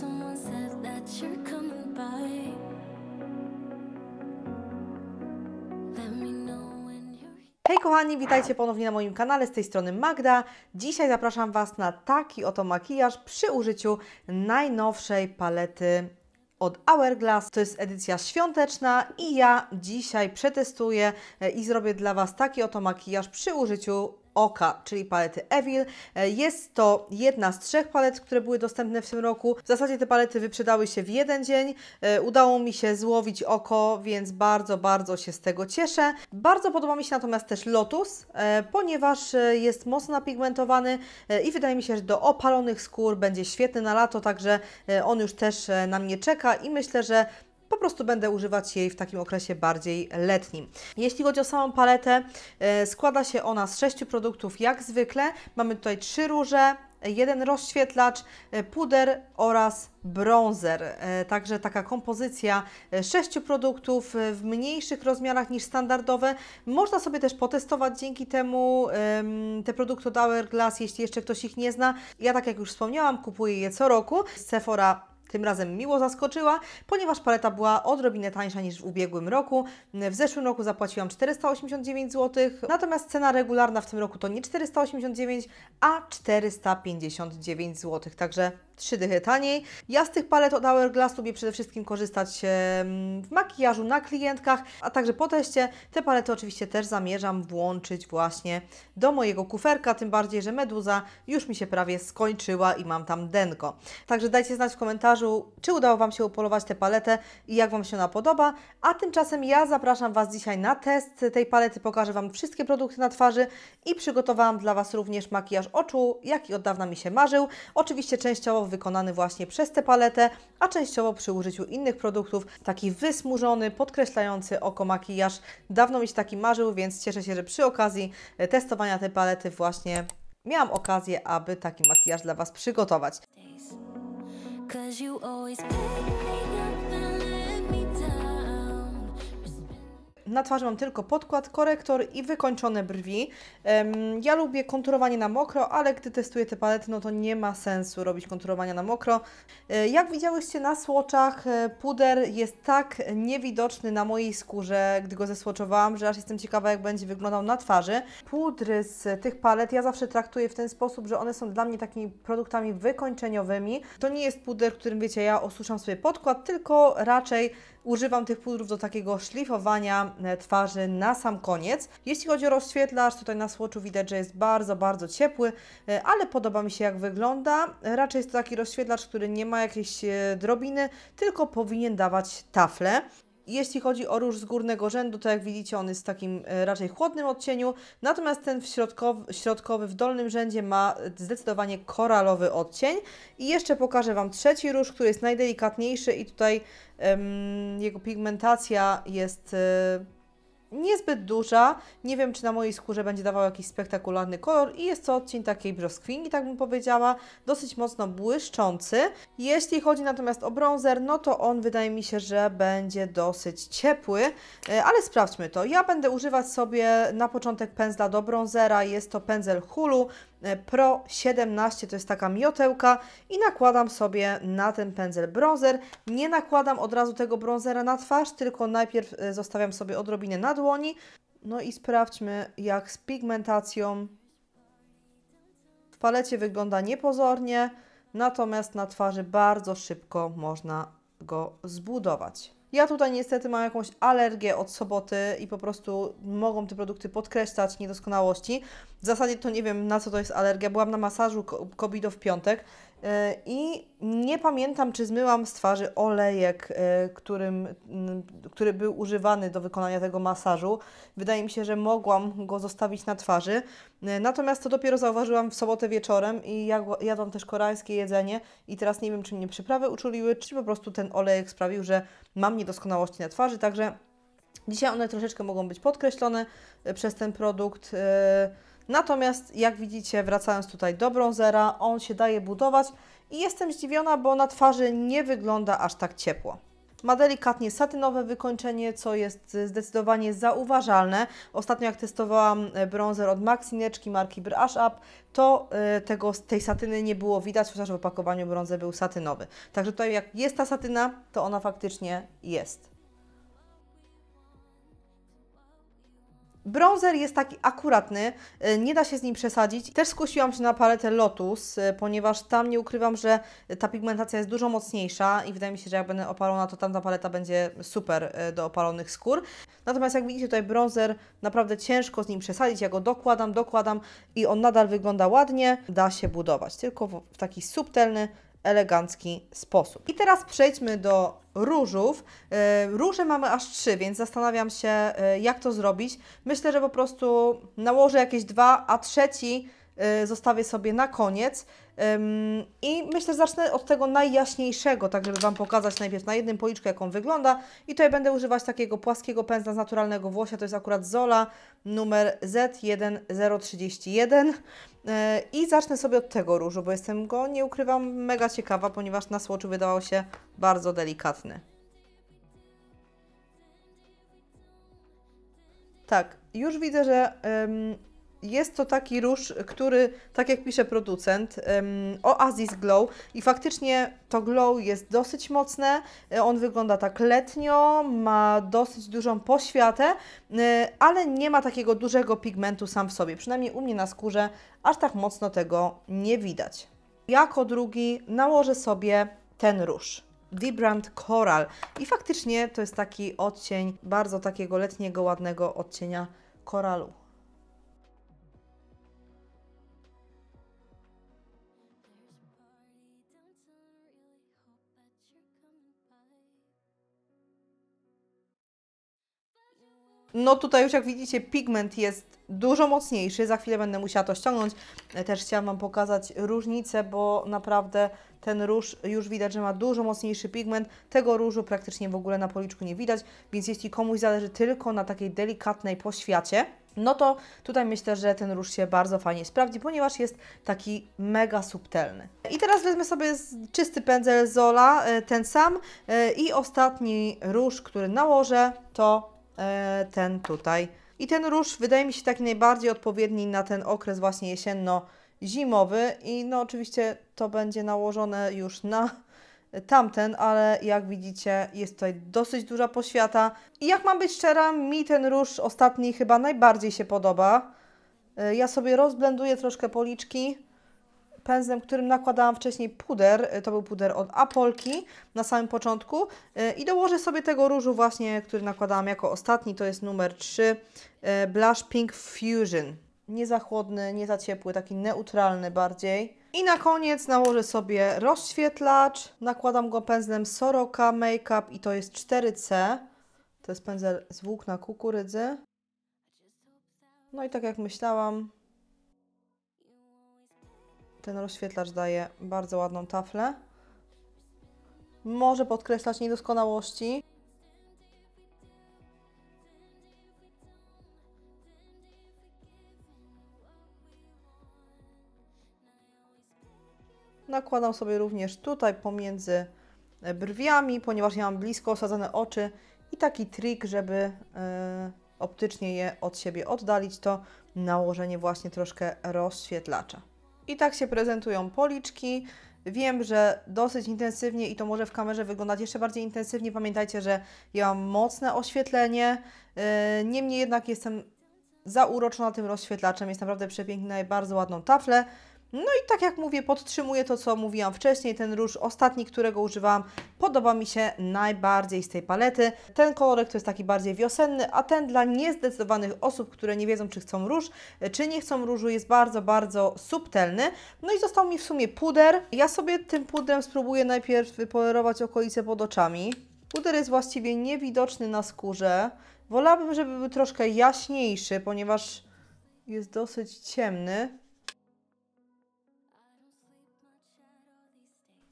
someone that you're coming by. Hej kochani, witajcie ponownie na moim kanale, z tej strony Magda. Dzisiaj zapraszam Was na taki oto makijaż przy użyciu najnowszej palety od Hourglass. To jest edycja świąteczna i ja dzisiaj przetestuję e, i zrobię dla Was taki oto makijaż przy użyciu Oka, czyli palety Evil. E, jest to jedna z trzech palet, które były dostępne w tym roku. W zasadzie te palety wyprzedały się w jeden dzień. E, udało mi się złowić oko, więc bardzo, bardzo się z tego cieszę. Bardzo podoba mi się natomiast też Lotus, e, ponieważ jest mocno napigmentowany i wydaje mi się, że do opalonych skór będzie świetny na lato, także on już też na mnie czeka i myślę, że prostu będę używać jej w takim okresie bardziej letnim. Jeśli chodzi o samą paletę, e, składa się ona z sześciu produktów jak zwykle. Mamy tutaj trzy róże, jeden rozświetlacz, e, puder oraz bronzer. E, także taka kompozycja sześciu produktów w mniejszych rozmiarach niż standardowe. Można sobie też potestować dzięki temu te produkty od Hourglass, jeśli jeszcze ktoś ich nie zna. Ja tak jak już wspomniałam, kupuję je co roku z Sephora tym razem miło zaskoczyła, ponieważ paleta była odrobinę tańsza niż w ubiegłym roku. W zeszłym roku zapłaciłam 489 zł, natomiast cena regularna w tym roku to nie 489, a 459 zł, także 3 dychy taniej. Ja z tych palet od Hourglass lubię przede wszystkim korzystać w makijażu na klientkach, a także po teście. Te palety oczywiście też zamierzam włączyć właśnie do mojego kuferka, tym bardziej, że meduza już mi się prawie skończyła i mam tam denko. Także dajcie znać w komentarzu, komentarzu, czy udało Wam się upolować tę paletę i jak Wam się ona podoba. A tymczasem ja zapraszam Was dzisiaj na test tej palety, pokażę Wam wszystkie produkty na twarzy i przygotowałam dla Was również makijaż oczu, jaki od dawna mi się marzył. Oczywiście częściowo wykonany właśnie przez tę paletę, a częściowo przy użyciu innych produktów. Taki wysmużony, podkreślający oko makijaż. Dawno mi się taki marzył, więc cieszę się, że przy okazji e, testowania tej palety właśnie miałam okazję, aby taki makijaż dla Was przygotować. Cause you always pick me up and Na twarzy mam tylko podkład, korektor i wykończone brwi. Ja lubię konturowanie na mokro, ale gdy testuję te palety, no to nie ma sensu robić konturowania na mokro. E, jak widziałyście na słoczach, e, puder jest tak niewidoczny na mojej skórze, gdy go zesłoczowałam, że aż jestem ciekawa, jak będzie wyglądał na twarzy. Pudry z tych palet ja zawsze traktuję w ten sposób, że one są dla mnie takimi produktami wykończeniowymi. To nie jest puder, którym wiecie, ja osuszam sobie podkład, tylko raczej używam tych pudrów do takiego szlifowania E, twarzy na sam koniec. Jeśli chodzi o rozświetlacz, tutaj na słoczu widać, że jest bardzo, bardzo ciepły, e, ale podoba mi się jak wygląda. Raczej jest to taki rozświetlacz, który nie ma jakiejś e, drobiny, tylko powinien dawać tafle. Jeśli chodzi o róż z górnego rzędu, to jak widzicie, on jest w takim e, raczej chłodnym odcieniu, natomiast ten w środkowy, środkowy w dolnym rzędzie ma zdecydowanie koralowy odcień. I jeszcze pokażę Wam trzeci róż, który jest najdelikatniejszy i tutaj um, jego pigmentacja jest... Y niezbyt duża. Nie wiem, czy na mojej skórze będzie dawał jakiś spektakularny kolor i jest to odcień takiej brzoskwini, tak bym powiedziała, dosyć mocno błyszczący. Jeśli chodzi natomiast o bronzer, no to on wydaje mi się, że będzie dosyć ciepły, e, ale sprawdźmy to. Ja będę używać sobie na początek pędzla do bronzera, jest to pędzel Hulu, E, Pro 17 to jest taka miotełka i nakładam sobie na ten pędzel bronzer. Nie nakładam od razu tego bronzera na twarz, tylko najpierw e, zostawiam sobie odrobinę na dłoni. No i sprawdźmy jak z pigmentacją. W palecie wygląda niepozornie, natomiast na twarzy bardzo szybko można go zbudować. Ja tutaj niestety mam jakąś alergię od soboty i po prostu mogą te produkty podkreślać niedoskonałości. W zasadzie to nie wiem na co to jest alergia. Byłam na masażu kobido w piątek. I nie pamiętam, czy zmyłam z twarzy olejek, e, którym, mm, który był używany do wykonania tego masażu. Wydaje mi się, że mogłam go zostawić na twarzy. E, natomiast to dopiero zauważyłam w sobotę wieczorem i jadłam też koreańskie jedzenie i teraz nie wiem, czy mnie przyprawy uczuliły, czy po prostu ten olejek sprawił, że mam niedoskonałości na twarzy, także dzisiaj one troszeczkę mogą być podkreślone e, przez ten produkt. Natomiast jak widzicie, wracając tutaj do bronzera, on się daje budować i jestem zdziwiona, bo na twarzy nie wygląda aż tak ciepło. Ma delikatnie satynowe wykończenie, co jest zdecydowanie zauważalne. Ostatnio jak testowałam e, bronzer od Maxineczki marki Brush Up, to e, tego, tej satyny nie było widać, chociaż w opakowaniu brązer był satynowy. Także tutaj jak jest ta satyna, to ona faktycznie jest. Bronzer jest taki akuratny, y, nie da się z nim przesadzić. Też skusiłam się na paletę Lotus, y, ponieważ tam nie ukrywam, że ta pigmentacja jest dużo mocniejsza i wydaje mi się, że jak będę opalona, to tamta paleta będzie super y, do opalonych skór. Natomiast jak widzicie tutaj bronzer, naprawdę ciężko z nim przesadzić. Ja go dokładam, dokładam i on nadal wygląda ładnie. Da się budować, tylko w taki subtelny, elegancki sposób. I teraz przejdźmy do różów. E, róże mamy aż trzy, więc zastanawiam się, e, jak to zrobić. Myślę, że po prostu nałożę jakieś dwa, a trzeci e, zostawię sobie na koniec. I myślę, że zacznę od tego najjaśniejszego, tak żeby Wam pokazać najpierw na jednym policzku, jak on wygląda. I tutaj będę używać takiego płaskiego pędzla z naturalnego włosia, to jest akurat Zola numer Z1031. E, I zacznę sobie od tego różu, bo jestem go, nie ukrywam, mega ciekawa, ponieważ na słoczu wydawał się bardzo delikatny. Tak, już widzę, że ym, jest to taki róż, który, tak jak pisze producent, Oasis Glow i faktycznie to glow jest dosyć mocne, e, on wygląda tak letnio, ma dosyć dużą poświatę, e, ale nie ma takiego dużego pigmentu sam w sobie, przynajmniej u mnie na skórze aż tak mocno tego nie widać. Jako drugi nałożę sobie ten róż. Dibrand Coral i faktycznie to jest taki odcień bardzo takiego letniego, ładnego odcienia koralu. No tutaj już jak widzicie pigment jest dużo mocniejszy, za chwilę będę musiała to ściągnąć. E, też chciałam Wam pokazać różnicę, bo naprawdę ten róż już widać, że ma dużo mocniejszy pigment. Tego różu praktycznie w ogóle na policzku nie widać, więc jeśli komuś zależy tylko na takiej delikatnej poświacie, no to tutaj myślę, że ten róż się bardzo fajnie sprawdzi, ponieważ jest taki mega subtelny. I teraz wezmę sobie czysty pędzel Zola, e, ten sam e, i ostatni róż, który nałożę to E, ten tutaj. I ten róż wydaje mi się taki najbardziej odpowiedni na ten okres właśnie jesienno-zimowy i no oczywiście to będzie nałożone już na tamten, ale jak widzicie jest tutaj dosyć duża poświata i jak mam być szczera, mi ten róż ostatni chyba najbardziej się podoba. E, ja sobie rozblenduję troszkę policzki pędzlem, którym nakładałam wcześniej puder, y, to był puder od Apolki na samym początku y, i dołożę sobie tego różu właśnie, który nakładałam jako ostatni, to jest numer 3, y, Blush Pink Fusion. Nie za chłodny, nie za ciepły, taki neutralny bardziej. I na koniec nałożę sobie rozświetlacz, nakładam go pędzlem Soroka Makeup i to jest 4C. To jest pędzel z włókna kukurydzy. No i tak jak myślałam, ten rozświetlacz daje bardzo ładną taflę. Może podkreślać niedoskonałości. Nakładam sobie również tutaj pomiędzy e, brwiami, ponieważ ja mam blisko osadzone oczy i taki trik, żeby e, optycznie je od siebie oddalić, to nałożenie właśnie troszkę rozświetlacza. I tak się prezentują policzki. Wiem, że dosyć intensywnie i to może w kamerze wyglądać jeszcze bardziej intensywnie. Pamiętajcie, że ja mam mocne oświetlenie. Y, niemniej jednak jestem zauroczona tym rozświetlaczem. Jest naprawdę przepiękny, bardzo ładną taflę. No i tak jak mówię, podtrzymuję to, co mówiłam wcześniej. Ten róż ostatni, którego używałam, podoba mi się najbardziej z tej palety. Ten kolorek to jest taki bardziej wiosenny, a ten dla niezdecydowanych osób, które nie wiedzą, czy chcą róż, czy nie chcą różu, jest bardzo, bardzo subtelny. No i został mi w sumie puder. Ja sobie tym pudrem spróbuję najpierw wypolerować okolice pod oczami. Puder jest właściwie niewidoczny na skórze. Wolałabym, żeby był troszkę jaśniejszy, ponieważ jest dosyć ciemny.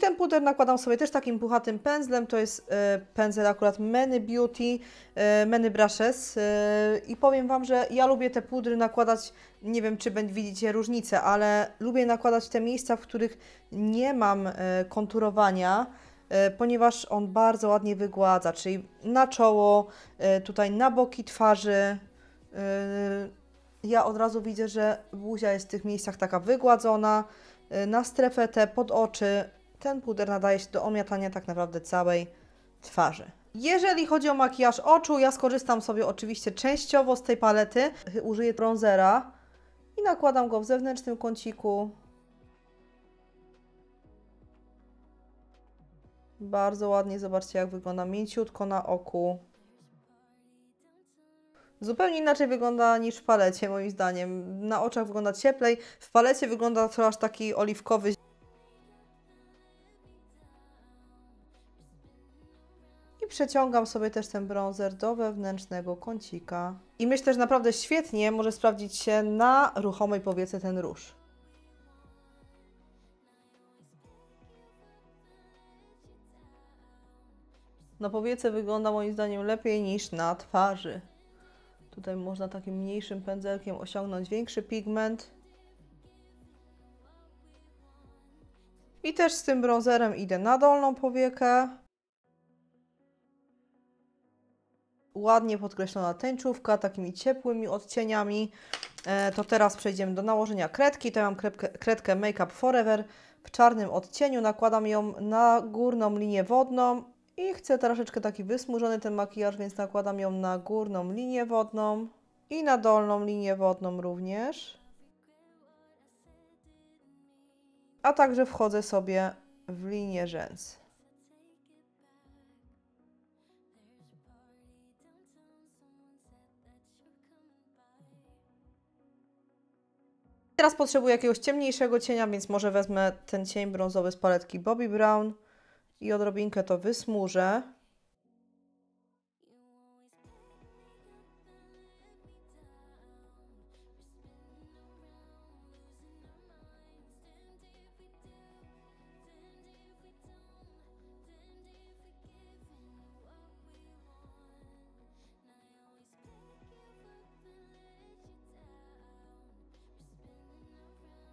ten puder nakładam sobie też takim puchatym pędzlem, to jest e, pędzel akurat Many Beauty, e, Many Brushes e, i powiem Wam, że ja lubię te pudry nakładać, nie wiem czy widzicie różnicę, ale lubię nakładać te miejsca, w których nie mam konturowania, ponieważ on bardzo ładnie wygładza, czyli na czoło, tutaj na boki twarzy. Ja od razu widzę, że buzia jest w tych miejscach taka wygładzona, na strefę te pod oczy ten puder nadaje się do omiatania tak naprawdę całej twarzy. Jeżeli chodzi o makijaż oczu, ja skorzystam sobie oczywiście częściowo z tej palety. Użyję bronzera i nakładam go w zewnętrznym kąciku. Bardzo ładnie, zobaczcie jak wygląda mięciutko na oku. Zupełnie inaczej wygląda niż w palecie moim zdaniem. Na oczach wygląda cieplej, w palecie wygląda to aż taki oliwkowy przeciągam sobie też ten bronzer do wewnętrznego kącika. I myślę, że naprawdę świetnie może sprawdzić się na ruchomej powiece ten róż. Na powiece wygląda moim zdaniem lepiej niż na twarzy. Tutaj można takim mniejszym pędzelkiem osiągnąć większy pigment. I też z tym bronzerem idę na dolną powiekę. ładnie podkreślona tęczówka, takimi ciepłymi odcieniami. E, to teraz przejdziemy do nałożenia kredki. To ja mam kredkę, Make Up Forever w czarnym odcieniu. Nakładam ją na górną linię wodną i chcę troszeczkę taki wysmużony ten makijaż, więc nakładam ją na górną linię wodną i na dolną linię wodną również. A także wchodzę sobie w linię rzęs. Teraz potrzebuję jakiegoś ciemniejszego cienia, więc może wezmę ten cień brązowy z paletki Bobbi Brown i odrobinkę to wysmużę.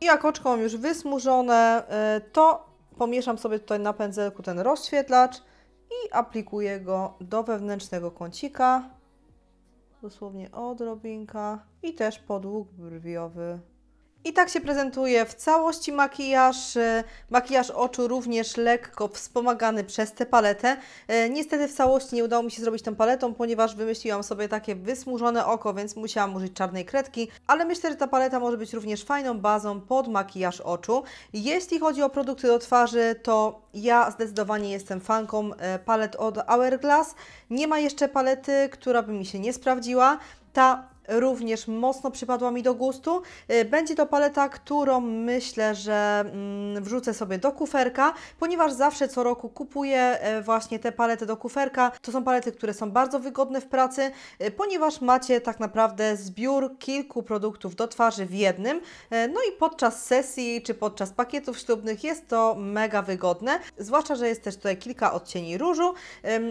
I jak oczko mam już wysmużone, e, to pomieszam sobie tutaj na pędzelku ten rozświetlacz i aplikuję go do wewnętrznego kącika, dosłownie odrobinka i też podłóg brwiowy i tak się prezentuje w całości makijaż. E, makijaż oczu również lekko wspomagany przez tę paletę. E, niestety w całości nie udało mi się zrobić tą paletą, ponieważ wymyśliłam sobie takie wysmużone oko, więc musiałam użyć czarnej kredki. Ale myślę, że ta paleta może być również fajną bazą pod makijaż oczu. Jeśli chodzi o produkty do twarzy, to ja zdecydowanie jestem fanką e, palet od Hourglass. Nie ma jeszcze palety, która by mi się nie sprawdziła. Ta również mocno przypadła mi do gustu. E, będzie to paleta, którą myślę, że mm, wrzucę sobie do kuferka, ponieważ zawsze co roku kupuję e, właśnie te palety do kuferka. To są palety, które są bardzo wygodne w pracy, e, ponieważ macie tak naprawdę zbiór kilku produktów do twarzy w jednym. No i podczas sesji czy podczas pakietów ślubnych jest to mega wygodne, zwłaszcza, że jest też tutaj kilka odcieni różu.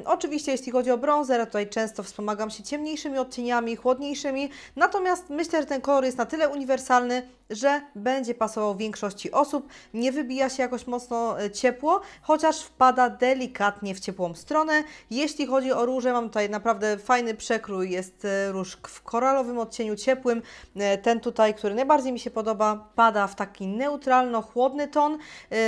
Oczywiście jeśli chodzi o bronzer, tutaj często wspomagam się ciemniejszymi odcieniami, chłodniejszymi, Natomiast myślę, że ten kolor jest na tyle uniwersalny, że będzie pasował większości osób. Nie wybija się jakoś mocno e, ciepło, chociaż wpada delikatnie w ciepłą stronę. Jeśli chodzi o róże, mam tutaj naprawdę fajny przekrój. Jest e, róż w koralowym odcieniu ciepłym. E, ten tutaj, który najbardziej mi się podoba, pada w taki neutralno-chłodny ton.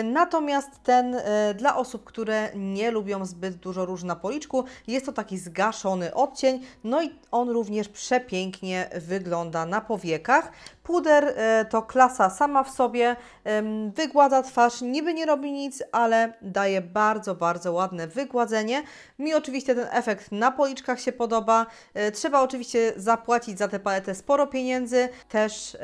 Natomiast ten dla osób, które nie lubią zbyt dużo róż na policzku, jest to taki zgaszony odcień. No i on również przepięknie pięknie wygląda na powiekach. Puder e, to klasa sama w sobie, wygładza twarz, niby nie robi nic, ale daje bardzo, bardzo ładne wygładzenie. Mi oczywiście ten efekt na policzkach się podoba. E, trzeba oczywiście zapłacić za tę paletę sporo pieniędzy, też e,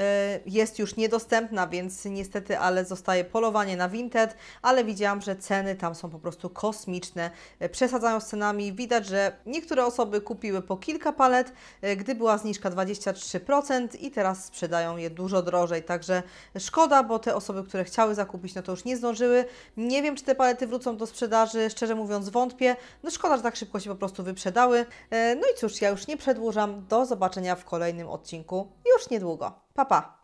jest już niedostępna, więc niestety, ale zostaje polowanie na Vinted, ale widziałam, że ceny tam są po prostu kosmiczne, przesadzają z cenami. Widać, że niektóre osoby kupiły po kilka palet, gdy była zniżka 23% i teraz sprzedają je dużo drożej. Także szkoda, bo te osoby, które chciały zakupić, no to już nie zdążyły. Nie wiem, czy te palety wrócą do sprzedaży, szczerze mówiąc wątpię. No szkoda, że tak szybko się po prostu wyprzedały. E, no i cóż, ja już nie przedłużam. Do zobaczenia w kolejnym odcinku już niedługo. Pa, pa!